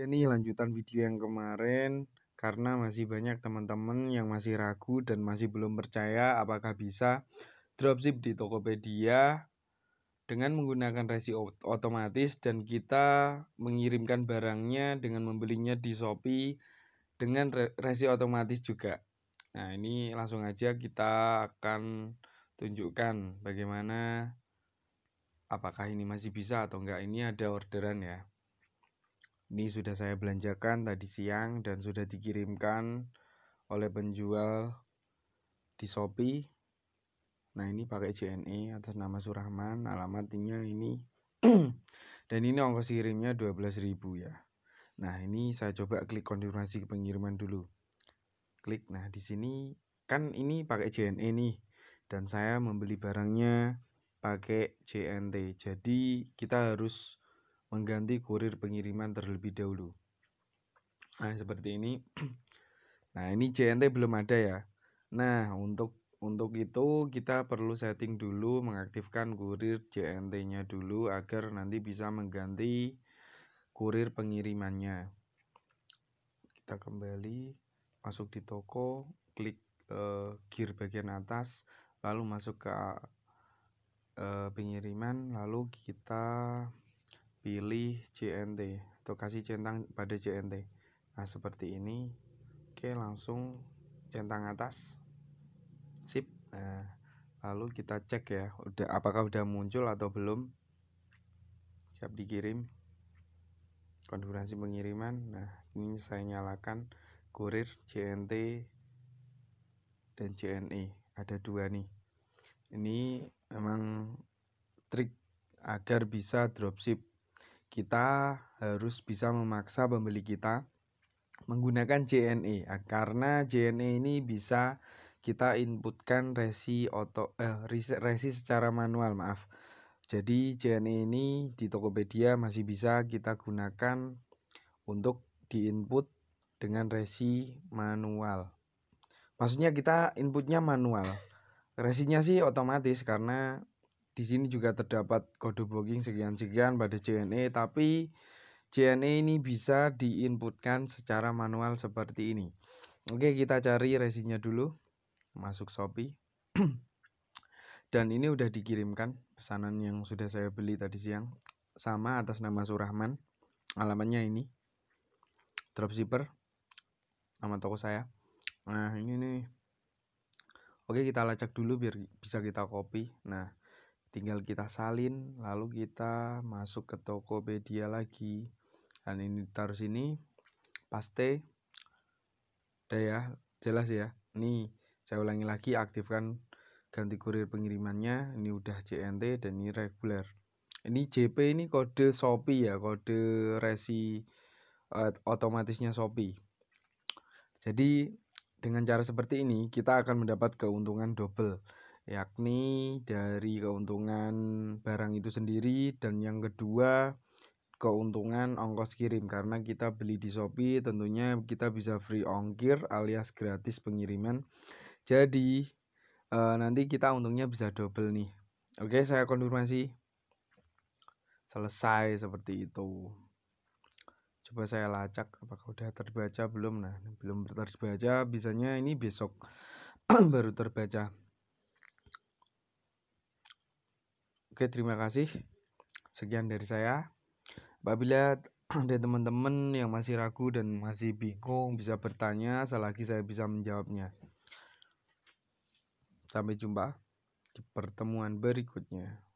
ini lanjutan video yang kemarin karena masih banyak teman-teman yang masih ragu dan masih belum percaya apakah bisa dropship di Tokopedia dengan menggunakan resi otomatis dan kita mengirimkan barangnya dengan membelinya di Shopee dengan resi otomatis juga. Nah, ini langsung aja kita akan tunjukkan bagaimana apakah ini masih bisa atau enggak. Ini ada orderan ya. Ini sudah saya belanjakan tadi siang dan sudah dikirimkan oleh penjual di Shopee. Nah, ini pakai JNE atas nama Surahman, alamatnya ini. dan ini ongkos kirimnya 12.000 ya. Nah, ini saya coba klik konfirmasi pengiriman dulu. Klik. Nah, di sini kan ini pakai JNE nih dan saya membeli barangnya pakai JNT. Jadi, kita harus mengganti kurir pengiriman terlebih dahulu. Nah, seperti ini. Nah, ini JNT belum ada ya. Nah, untuk untuk itu kita perlu setting dulu mengaktifkan kurir JNT-nya dulu agar nanti bisa mengganti kurir pengirimannya. Kita kembali masuk di toko, klik e, gear bagian atas, lalu masuk ke e, pengiriman, lalu kita pilih CNT atau kasih centang pada CNT nah seperti ini oke langsung centang atas sip nah, lalu kita cek ya udah apakah udah muncul atau belum siap dikirim konfigurasi pengiriman nah ini saya nyalakan kurir CNT dan cne ada dua nih ini memang trik agar bisa dropship kita harus bisa memaksa pembeli kita menggunakan JNE ah, karena JNE ini bisa kita inputkan resi auto eh, resi secara manual maaf jadi JNE ini di Tokopedia masih bisa kita gunakan untuk diinput dengan resi manual maksudnya kita inputnya manual resinya sih otomatis karena di sini juga terdapat kode blocking sekian-sekian pada JNE, tapi JNE ini bisa diinputkan secara manual seperti ini. Oke, kita cari resinya dulu. Masuk Shopee. Dan ini udah dikirimkan pesanan yang sudah saya beli tadi siang sama atas nama Surahman. Alamannya ini. Dropshipper nama toko saya. Nah, ini nih. Oke, kita lacak dulu biar bisa kita copy. Nah, tinggal kita salin lalu kita masuk ke Tokopedia lagi dan ini taruh sini paste udah ya jelas ya nih saya ulangi lagi aktifkan ganti kurir pengirimannya ini udah JNT dan ini reguler ini JP ini kode Shopee ya kode resi uh, otomatisnya Shopee jadi dengan cara seperti ini kita akan mendapat keuntungan double yakni dari keuntungan barang itu sendiri dan yang kedua keuntungan ongkos kirim karena kita beli di Shopee tentunya kita bisa free ongkir alias gratis pengiriman jadi e, nanti kita untungnya bisa double nih oke saya konfirmasi selesai seperti itu coba saya lacak apakah udah terbaca belum nah belum terbaca bisanya ini besok baru terbaca Oke, terima kasih. Sekian dari saya. Apabila ada teman-teman yang masih ragu dan masih bingung bisa bertanya, selagi saya bisa menjawabnya. Sampai jumpa di pertemuan berikutnya.